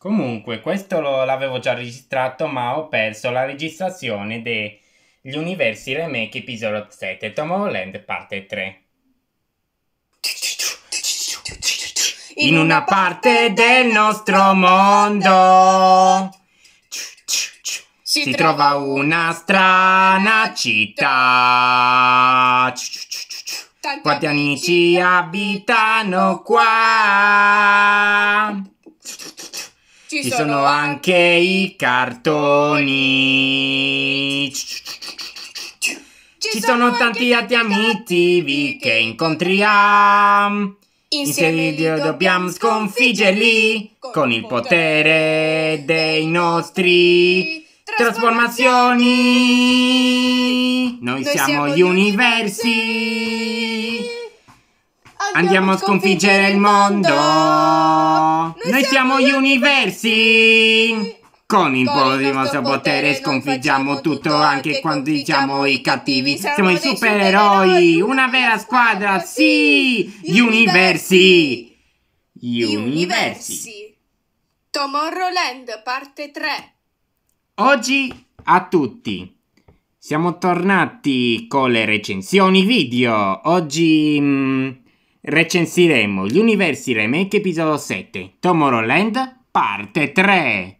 Comunque, questo lo, l'avevo già registrato, ma ho perso la registrazione degli Universi Remake Episodio 7 Tomorrowland Parte 3. In una parte del nostro mondo si trova una strana città. Quanti amici abitano qua? Ci, Ci sono, sono anche i cartoni. Ci, Ci sono, sono tanti altri amici che incontriamo. Insieme dobbiamo sconfiggerli con il potere dei nostri trasformazioni. Noi siamo gli universi. Andiamo a sconfiggere il mondo. Noi siamo gli universi. Con il primo potere sconfiggiamo tutto anche quando diciamo i cattivi. Siamo i supereroi, una vera squadra, sì! Gli universi! Gli universi! Tomorrowland parte 3 Oggi a tutti! Siamo tornati con le recensioni video. Oggi mh, mm, recensiremo gli universi remake episodio 7 Tomorrowland parte 3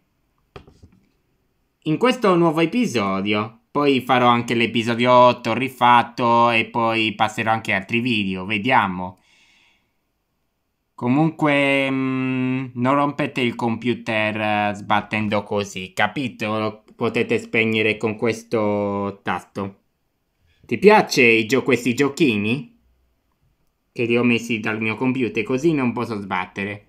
in questo nuovo episodio poi farò anche l'episodio 8 rifatto e poi passerò anche altri video vediamo comunque mh, mm, non rompete il computer eh, sbattendo così capito Lo potete spegnere con questo tasto ti piace gio questi giochini che li ho messi dal mio computer così non posso sbattere.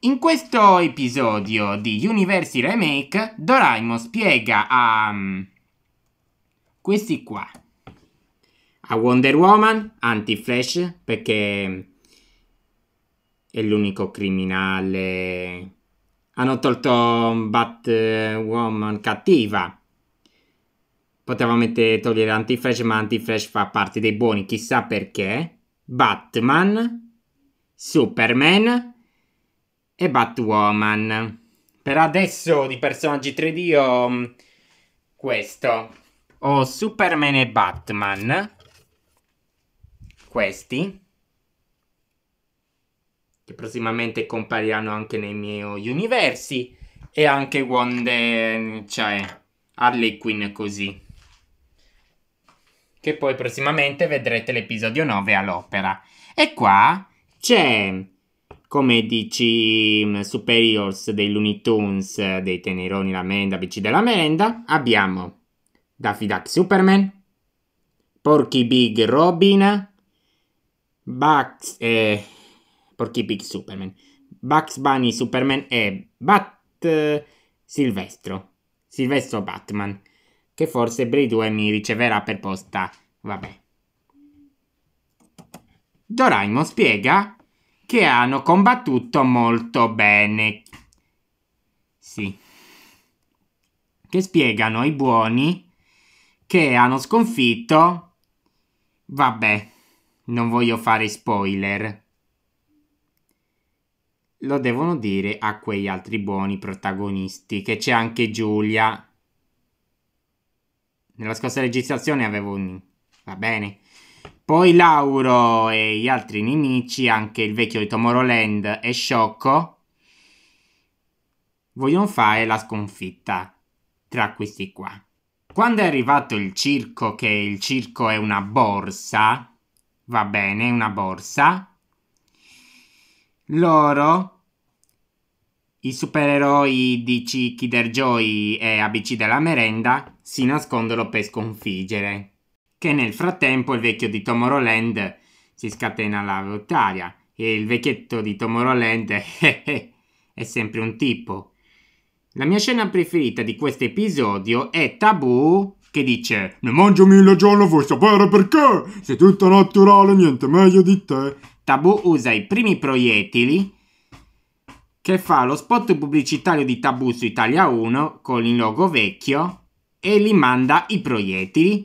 In questo episodio di Universi Remake, Doraemon spiega a um, questi qua, a Wonder Woman, anti-Flash, perché è l'unico criminale. Hanno tolto Batwoman cattiva. Potevamo togliere Anti-Flash, ma Anti-Flash fa parte dei buoni, chissà perché. Batman, Superman e Batwoman. Per adesso di personaggi 3D ho mm, questo. Ho Superman e Batman. Questi. Che prossimamente compariranno anche nei miei universi. E anche Wonder... cioè Harley Quinn così che poi prossimamente vedrete l'episodio 9 all'opera. E qua c'è, come dici, mm, Superiors dei Looney Tunes, dei Teneroni, la Menda, BC della Menda, abbiamo Daffy Duck Superman, Porky Big Robin, Bugs, eh, Porky Big Superman, Bugs Bunny Superman e Bat eh, Silvestro, Silvestro Batman che forse Bridue mi riceverà per posta. Vabbè. Doraemon spiega che hanno combattuto molto bene. Sì. Che spiegano i buoni che hanno sconfitto... Vabbè, non voglio fare spoiler. Lo devono dire a quegli altri buoni protagonisti, che c'è anche Giulia nella scorsa registrazione avevo un... va bene. Poi Lauro e gli altri nemici, anche il vecchio di Tomorrowland e Sciocco, vogliono fare la sconfitta tra questi qua. Quando è arrivato il circo, che il circo è una borsa, va bene, una borsa, loro i supereroi di DC Kiderjoy e ABC della merenda si nascondono per sconfiggere. Che nel frattempo il vecchio di Tomorrowland si scatena la rotaria e il vecchietto di Tomorrowland è sempre un tipo. La mia scena preferita di questo episodio è Tabù che dice Ne mangio mille giorni, vuoi sapere perché? Sei tutto naturale, niente meglio di te. Tabù usa i primi proiettili che fa lo spot pubblicitario di Tabù su Italia 1 con il logo vecchio e li manda i proiettili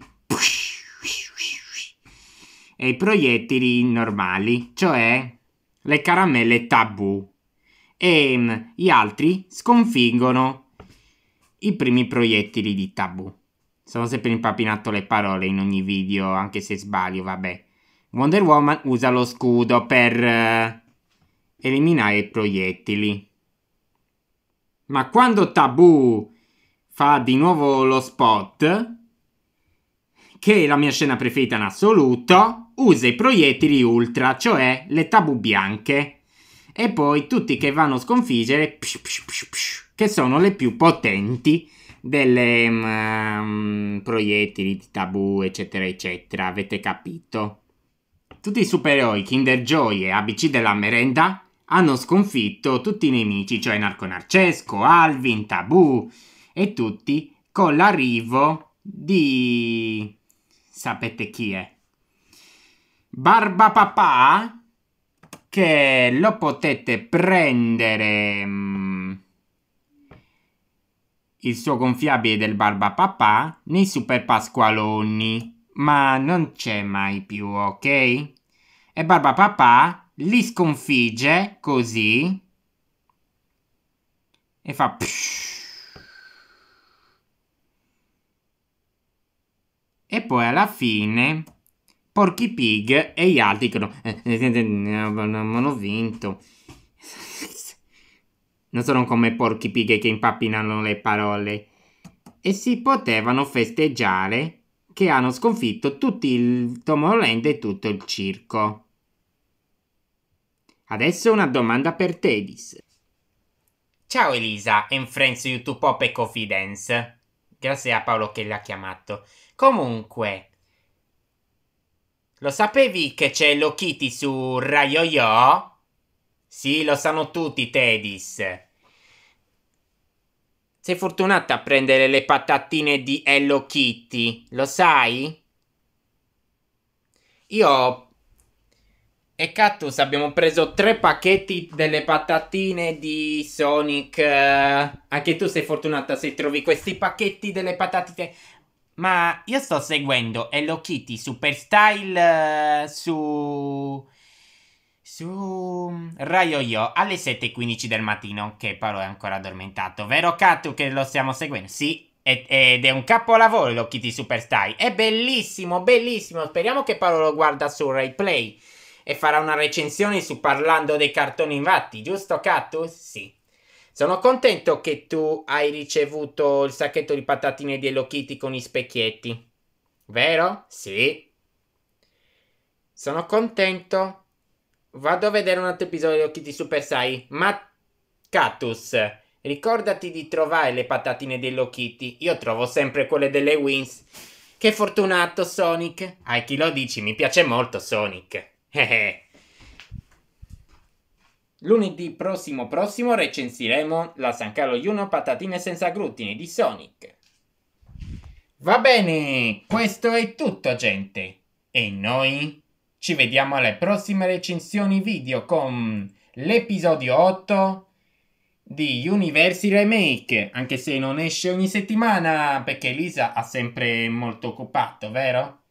e i proiettili normali, cioè le caramelle tabù e mm, gli altri sconfiggono i primi proiettili di tabù. Sono sempre impapinato le parole in ogni video, anche se sbaglio, vabbè. Wonder Woman usa lo scudo per... Eh, eliminare i proiettili. Ma quando Tabù fa di nuovo lo spot, che è la mia scena preferita in assoluto, usa i proiettili ultra, cioè le tabù bianche. E poi tutti che vanno a sconfiggere, che sono le più potenti delle um, proiettili di tabù, eccetera, eccetera. Avete capito? Tutti i supereroi, Kinder Joy e ABC della merenda hanno sconfitto tutti i nemici, cioè Narconarcesco, Alvin, Tabù e tutti, con l'arrivo di... sapete chi è? Barba Papà, che lo potete prendere... Mm, il suo gonfiabile del Barba Papà nei Super Pasqualoni, ma non c'è mai più, ok? E Barba Papà li sconfigge così e fa e poi alla fine Porky Pig e gli altri dicono non ho vinto non sono come Porky Pig che impappinano le parole e si potevano festeggiare che hanno sconfitto tutto il Tomorrowland e tutto il circo Adesso una domanda per Tedis. Ciao Elisa, and friends YouTube Pop e Confidence. Grazie a Paolo che l'ha chiamato. Comunque, lo sapevi che c'è Hello Kitty su Raioyo? Sì, lo sanno tutti, Tedis. Sei fortunata a prendere le patatine di Hello Kitty, lo sai? Io e Cactus abbiamo preso tre pacchetti delle patatine di Sonic. Eh, anche tu sei fortunata se trovi questi pacchetti delle patatine. Ma io sto seguendo Hello Kitty Super Style eh, su... Su Rai Yo alle 7.15 del mattino, che Paolo è ancora addormentato. Vero Catu che lo stiamo seguendo? Sì, ed è un capolavoro Hello Kitty Superstyle. È bellissimo, bellissimo. Speriamo che Paolo lo guarda su Rai Play e farà una recensione su parlando dei cartoni invatti, giusto Cactus? Sì. Sono contento che tu hai ricevuto il sacchetto di patatine di Hello Kitty con i specchietti. Vero? Sì. Sono contento. Vado a vedere un altro episodio di Hello Kitty Super Sai. Ma... Catus, ricordati di trovare le patatine di Hello Kitty. Io trovo sempre quelle delle Wings. Che fortunato, Sonic. Ai chi lo dici, mi piace molto Sonic. Lunedì prossimo prossimo recensiremo la San Carlo Juno patatine senza glutine di Sonic. Va bene, questo è tutto gente. E noi ci vediamo alle prossime recensioni video con l'episodio 8 di Universi Remake, anche se non esce ogni settimana perché Lisa ha sempre molto occupato, vero?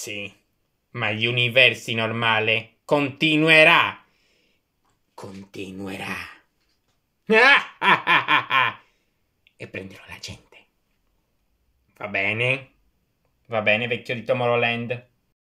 universi. Ma gli universi normale continuerà. Continuerà. e prenderò la gente. Va bene? Va bene, vecchio di Tomorrowland?